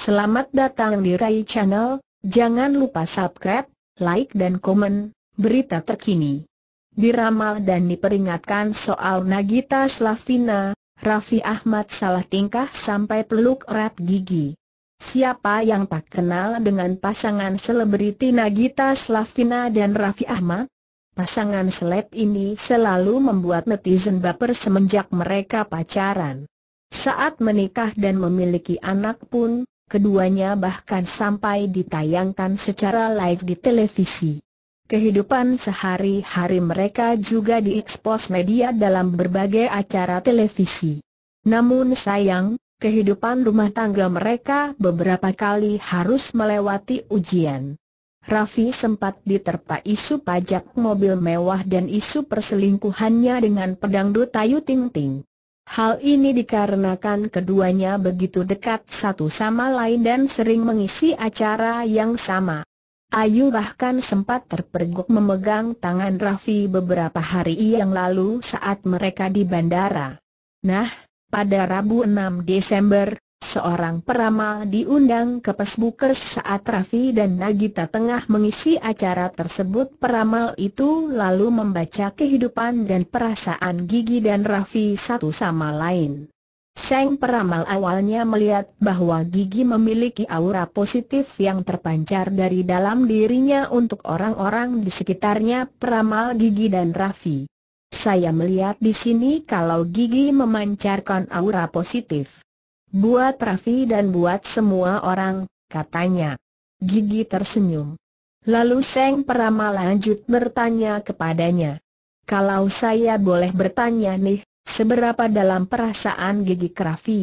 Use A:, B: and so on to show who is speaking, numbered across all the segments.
A: Selamat datang di Rai Channel, jangan lupa subscribe, like dan komen, berita terkini. Diramal dan diperingatkan soal Nagita Slavina, Raffi Ahmad salah tingkah sampai peluk erat gigi. Siapa yang tak kenal dengan pasangan selebriti Nagita Slavina dan Raffi Ahmad? Pasangan seleb ini selalu membuat netizen baper semenjak mereka pacaran. Saat menikah dan memiliki anak pun, keduanya bahkan sampai ditayangkan secara live di televisi. Kehidupan sehari-hari mereka juga diekspos media dalam berbagai acara televisi. Namun sayang, kehidupan rumah tangga mereka beberapa kali harus melewati ujian. Raffi sempat diterpa isu pajak mobil mewah dan isu perselingkuhannya dengan pedangdut Ayu Ting Ting. Hal ini dikarenakan keduanya begitu dekat satu sama lain dan sering mengisi acara yang sama. Ayu bahkan sempat terpergok memegang tangan Raffi beberapa hari yang lalu saat mereka di bandara. Nah, pada Rabu 6 Desember, Seorang peramal diundang ke Pesbukes saat Raffi dan Nagita tengah mengisi acara tersebut Peramal itu lalu membaca kehidupan dan perasaan Gigi dan Raffi satu sama lain Seng peramal awalnya melihat bahwa Gigi memiliki aura positif yang terpancar dari dalam dirinya untuk orang-orang di sekitarnya peramal Gigi dan Raffi Saya melihat di sini kalau Gigi memancarkan aura positif Buat Raffi dan buat semua orang, katanya. Gigi tersenyum. Lalu Seng Prama lanjut bertanya kepadanya. Kalau saya boleh bertanya nih, seberapa dalam perasaan gigi Rafi?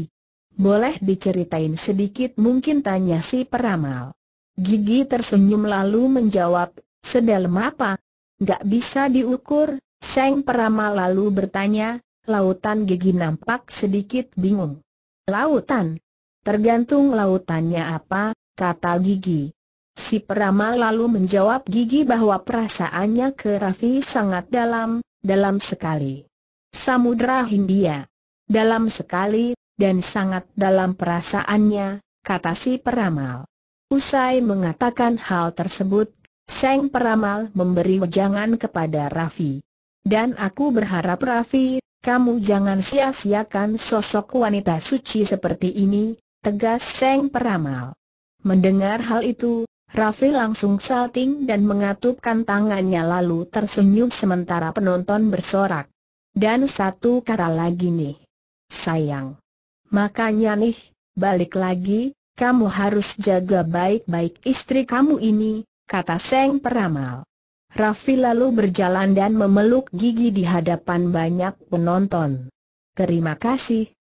A: Boleh diceritain sedikit mungkin tanya si peramal. Gigi tersenyum lalu menjawab, sedalam apa? Gak bisa diukur, Seng Peramal lalu bertanya, lautan gigi nampak sedikit bingung. Lautan. Tergantung lautannya apa, kata Gigi. Si peramal lalu menjawab Gigi bahwa perasaannya ke Raffi sangat dalam, dalam sekali. Samudra Hindia. Dalam sekali, dan sangat dalam perasaannya, kata si peramal. Usai mengatakan hal tersebut, Seng peramal memberi wejangan kepada Raffi. Dan aku berharap Raffi, kamu jangan sia-siakan sosok wanita suci seperti ini, tegas Seng Peramal. Mendengar hal itu, Rafi langsung salting dan mengatupkan tangannya lalu tersenyum sementara penonton bersorak. Dan satu kata lagi nih. Sayang. Makanya nih, balik lagi, kamu harus jaga baik-baik istri kamu ini, kata Seng Peramal. Raffi lalu berjalan dan memeluk gigi di hadapan banyak penonton. Terima kasih,